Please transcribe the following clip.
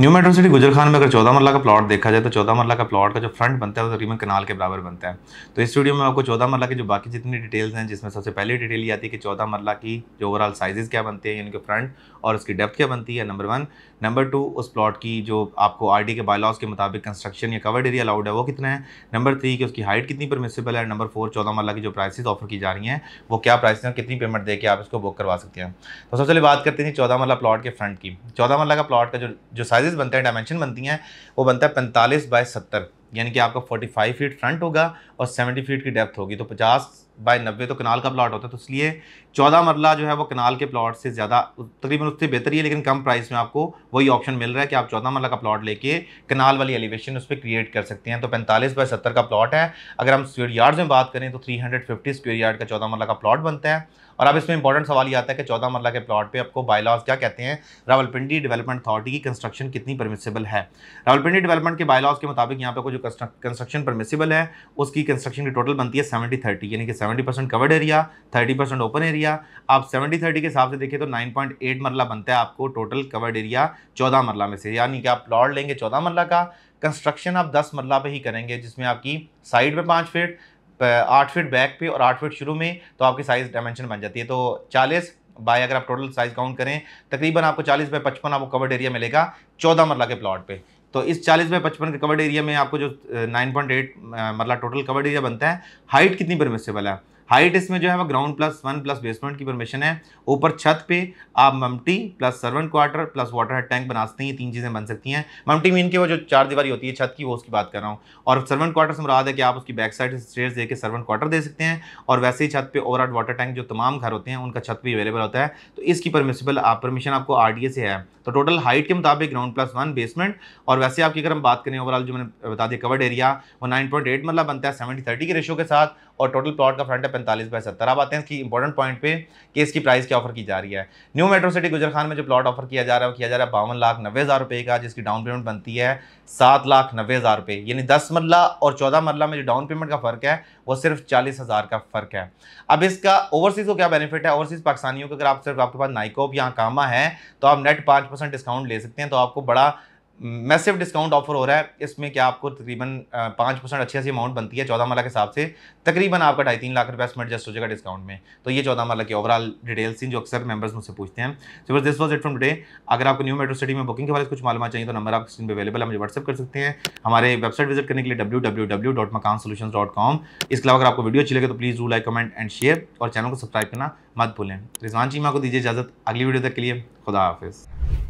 new metro city गुजर खान में अगर चौदह मरला का प्लॉट देखा जाए तो चौदह मरला का प्लॉट का जो फ्रंट बनता है वो तकरीबन कनाल के बराबर बनता है तो इस वीडियो में आपको चौदह मरला की जो बाकी जितनी डिटेल्स हैं जिसमें सबसे पहली डिटेल ये आती है कि चौदह मरला की जो ओवरऑल साइजेस क्या बनते हैं यानी कि फ्रंट और उसकी डेप्थ क्या बनती है नंबर वन नंबर टू उस प्लॉट की जो आपको आर के बायलॉज के मुताबिक कंस्ट्रक्शन या कवर्ड एरिया अलाउड है वो कितना है नंबर थ्री कि उसकी हाइट कितनी परमिसिबल है नंबर फोर चौदह मरला की जो प्राइसेज ऑफर की जा रही हैं वो क्या प्राइस हैं कितनी पेमेंट दे आप इसको बुक करवा सकते हैं तो सबसे पहले बात करते हैं चौदह मरला प्लॉट के फ्रंट की चौदह मरला का प्लॉट का जो जो साइज साइजेस बनते हैं डायमेंशन बनती हैं वो बनता है पैंतालीस बाय सत्तर यानी कि आपका फोर्टी फाइव फीट फ्रंट होगा और सेवेंटी फीट की डेप्थ होगी तो पचास बाय नब्बे तो कनाल का प्लाट होता है तो इसलिए चौदह मरला जो है वो कनाल के प्लाट से ज़्यादा तकरीबन उससे बेहतर ही है लेकिन कम प्राइस में आपको वही ऑप्शन मिल रहा है कि आप चौदह मरला का प्लाट लेके कनाल वाली एलिवेशन उस पर क्रिएट कर सकते हैं तो पैंतालीस बाय सत्तर का प्लाट है अगर हम स्क्वेयर यार्ड्स में बात करें तो three hundred fifty square yard का चौदह मरला का प्लाट बनता है और अब इसमें इंपॉर्टेंट सवाल ये आता है कि चौदह मरला के प्लॉट पे आपको बायलॉज क्या कहते हैं रावलपिंडी डेवलपमेंट अथॉरिटी की कंस्ट्रक्शन कितनी परमिसेबल है रावलपिंडी डेवलपमेंट के बायलॉज के मुताबिक यहाँ पे को जो कंस्ट्रक्शन परमिसिबल है उसकी कंस्ट्रक्शन की टोटल बनती है सेवेंटी थर्टी यानी कि seventy percent covered area thirty percent open area आप सेवेंटी थर्टी के हिसाब से देखें तो नाइन पॉइंट एट मरला बनता है आपको टोटल कवर्ड एरिया चौदह मरला में से यानी कि आप प्लॉट लेंगे चौदह मरला का कंस्ट्रक्शन आप दस मरला पे ही करेंगे जिसमें आपकी साइड पर पाँच फिट आठ फिट बैक पे और आठ फिट शुरू में तो आपकी साइज़ डायमेंशन बन जाती है तो चालीस बाय अगर आप टोटल साइज़ काउंट करें तकरीबन आपको चालीस बाय पचपन आपको कवर्ड एरिया मिलेगा चौदह मरला के प्लॉट पर तो इस 40 में 55 के कवर्ड एरिया में आपको जो 9.8 मतलब टोटल कवर्ड एरिया बनता है हाइट कितनी परमिसेबल है हाइट इसमें जो है वो ground plus one plus basement की परमिशन है ऊपर छत पे आप ममटी plus servant quarter plus water head tank बना सकते हैं ये तीन चीज़ें बन सकती हैं ममटी मीन के वो जो चार दीवारी होती है छत की वो उसकी बात कर रहा हूँ और सर्वेंट क्वार्टर से मुराद है कि आप उसकी बैक साइड से स्टेयर देकर सर्वेंट क्वार्टर दे सकते हैं और वैसे ही छत पर ओवर वाटर टैंक जो तमाम घर होते हैं उनका छत भी अवेलेबल होता है तो इसकी परमिशबल आप परमिशन आपको आर से है तो टोटल हाइट के मुताबिक ग्राउंड प्लस वन बेसमेंट और वैसे आपकी अगर हम बात करें ओवरऑल जो मैंने बता दिया कवर्ड एरिया वो नाइन पॉइंट एट मतलब बनता है सेवेंटी थर्टी के रेशो के साथ और टोटल प्लॉट का फ्रंट है पैंतालीस बाय सत्तर अब आते हैं इसकी इंपॉर्टेंट पॉइंट पे कि इसकी प्राइस क्या ऑफर की जा रही है न्यू मेट्रो सिटी गुजर खान में जो प्लॉट ऑफर किया जा रहा है वो किया जा रहा है बावन लाख नब्बे हज़ार रुपये का जिसकी डाउन पेमेंट बनती है सात लाख नब्बे हज़ार रुपये यानी दस मरला और चौदह मरला में जो डाउन पेमेंट का फ़र्क है वो सिर्फ चालीस हज़ार का फ़र्क है अब इसका ओवरसीज़ को क्या बेनिफिट है ओवरसीज़ पाकिस्तानियों का अगर आप सिर्फ आपके पास नाइकोप या कामा है तो आप नेट पाँच डिस्काउंट ले सकते हैं तो आपको बड़ा मैसिव डिस्काउंट ऑफर हो रहा है इसमें क्या आपको तकरीबन पाँच परसेंट अच्छी ऐसी अमाउंट बनती है चौदह माला के हिसाब से तकरीबन आपका ढाई तीन लाख रुपए इसमें एडजस्ट हो जाएगा डिस्काउंट में तो ये चौदह माला की ओवरऑल डिटेल्स थी जो अक्सर मेंबर्स मुझसे पूछते हैं so this was it from today अगर आपको न्यू मेट्रो सिटी में बुकिंग के बारे में कुछ मालूम चाहिए तो नंबर आप स्क्रीन पर अवेलेबल है मुझे व्हाट्सअप कर सकते हैं हमारे वेबसाइट विजिट करने के लिए W W W dot Makaan solution dot com इसके अलावा अगर आपको वीडियो अच्छी लगे तो please do like comment and share और चैनल को सब्सक्राइब करना मत भूलें रिजवान चीमा को दीजिए इजाज़त अगली वीडियो तक के लिए खुदा हाफिज़